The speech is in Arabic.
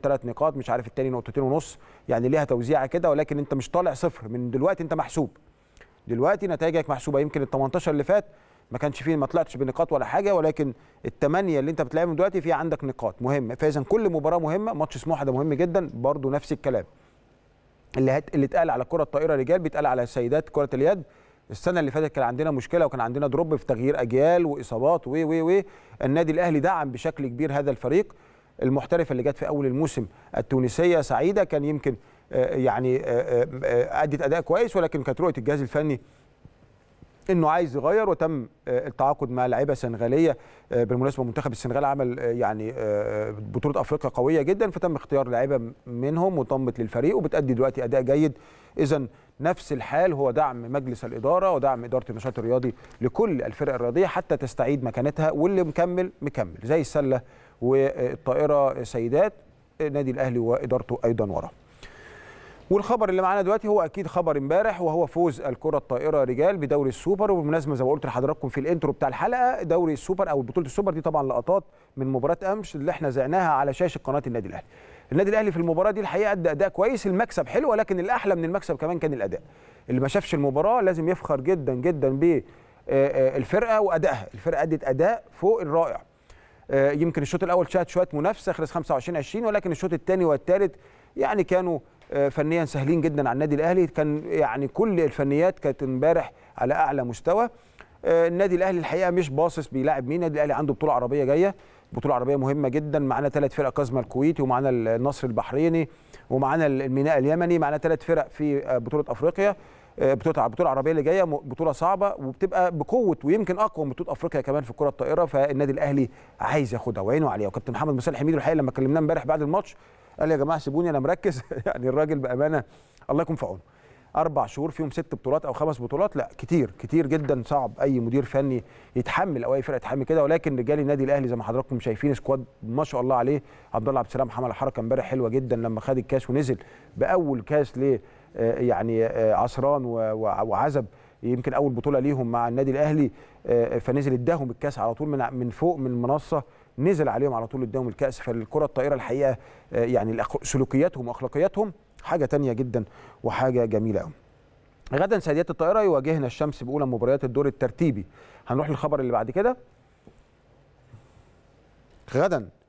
ثلاث نقاط مش عارف الثاني نقطتين ونص يعني ليها توزيعه كده ولكن انت مش طالع صفر من دلوقتي انت محسوب دلوقتي نتائجك محسوبه يمكن ال 18 اللي فات ما كانش فيه ما طلعتش بنقاط ولا حاجه ولكن الثمانيه اللي انت بتلعبهم دلوقتي في عندك نقاط مهمه فاذا كل مباراه مهمه ماتش سموحه ده مهم جدا برده نفس الكلام اللي هت... اللي اتقال على كره الطائره رجال بيتقال على السيدات كره اليد السنه اللي فاتت كان عندنا مشكله وكان عندنا دروب في تغيير اجيال واصابات و و النادي الاهلي دعم بشكل كبير هذا الفريق المحترفه اللي جت في اول الموسم التونسيه سعيده كان يمكن آه، يعني آه، آه، ادت اداء كويس ولكن كانت رؤيه الجهاز الفني انه عايز يغير وتم التعاقد مع لاعيبه سنغاليه بالمناسبه منتخب السنغال عمل يعني بطوله افريقيا قويه جدا فتم اختيار لاعيبه منهم وطمت للفريق وبتادي دلوقتي اداء جيد اذا نفس الحال هو دعم مجلس الاداره ودعم اداره النشاط الرياضي لكل الفرق الرياضيه حتى تستعيد مكانتها واللي مكمل مكمل زي السله والطائره سيدات النادي الاهلي وادارته ايضا وراه والخبر اللي معانا دلوقتي هو اكيد خبر امبارح وهو فوز الكره الطائره رجال بدوري السوبر وبالمناسبه زي ما قلت لحضراتكم في الانترو بتاع الحلقه دوري السوبر او بطوله السوبر دي طبعا لقطات من مباراه امس اللي احنا زعناها على شاشه قناه النادي الاهلي النادي الاهلي في المباراه دي الحقيقه ادى اداء كويس المكسب حلو ولكن الاحلى من المكسب كمان كان الاداء اللي ما شافش المباراه لازم يفخر جدا جدا بالفرقه وادائها الفرقه ادت اداء فوق الرائع آه، يمكن الشوط الاول شهد شويه منافسه خلص 25 20 ولكن الشوط الثاني والثالث يعني كانوا آه، فنيا سهلين جدا على النادي الاهلي كان يعني كل الفنيات كانت امبارح على اعلى مستوى آه، النادي الاهلي الحقيقه مش باصص بيلاعب مين النادي الاهلي عنده بطوله عربيه جايه بطوله عربيه مهمه جدا معانا ثلاث فرق كازما الكويتي ومعانا النصر البحريني ومعانا الميناء اليمني معانا ثلاث فرق في بطوله افريقيا آه، بطوله البطوله العربيه اللي جايه بطوله صعبه وبتبقى بقوه ويمكن اقوى من بطوله افريقيا كمان في الكره الطائره فالنادي الاهلي عايز ياخدها وعينه عليها وكابتن محمد مصطفى حميد الحقيقه لما كلمناه امبارح بعد الماتش قال يا جماعه سيبوني انا مركز يعني الراجل بامانه الله يكون في عونه اربع شهور فيهم ست بطولات او خمس بطولات لا كتير كتير جدا صعب اي مدير فني يتحمل او اي فرقه تحمل كده ولكن رجال النادي الاهلي زي ما حضراتكم شايفين سكواد ما شاء الله عليه عبد الله عبد السلام حمل حركه امبارح حلوه جدا لما خد الكاس ونزل باول كاس ل آه، يعني آه، عصران وعزب يمكن اول بطوله ليهم مع النادي الاهلي آه، فنزل اداهم الكاس على طول من من فوق من المنصه نزل عليهم على طول اداهم الكاس فالكره الطائره الحقيقه يعني سلوكياتهم واخلاقياتهم حاجه تانية جدا وحاجه جميله قوي غدا سيدات الطائره يواجهنا الشمس باولى مباريات الدور الترتيبي هنروح للخبر اللي بعد كده غدا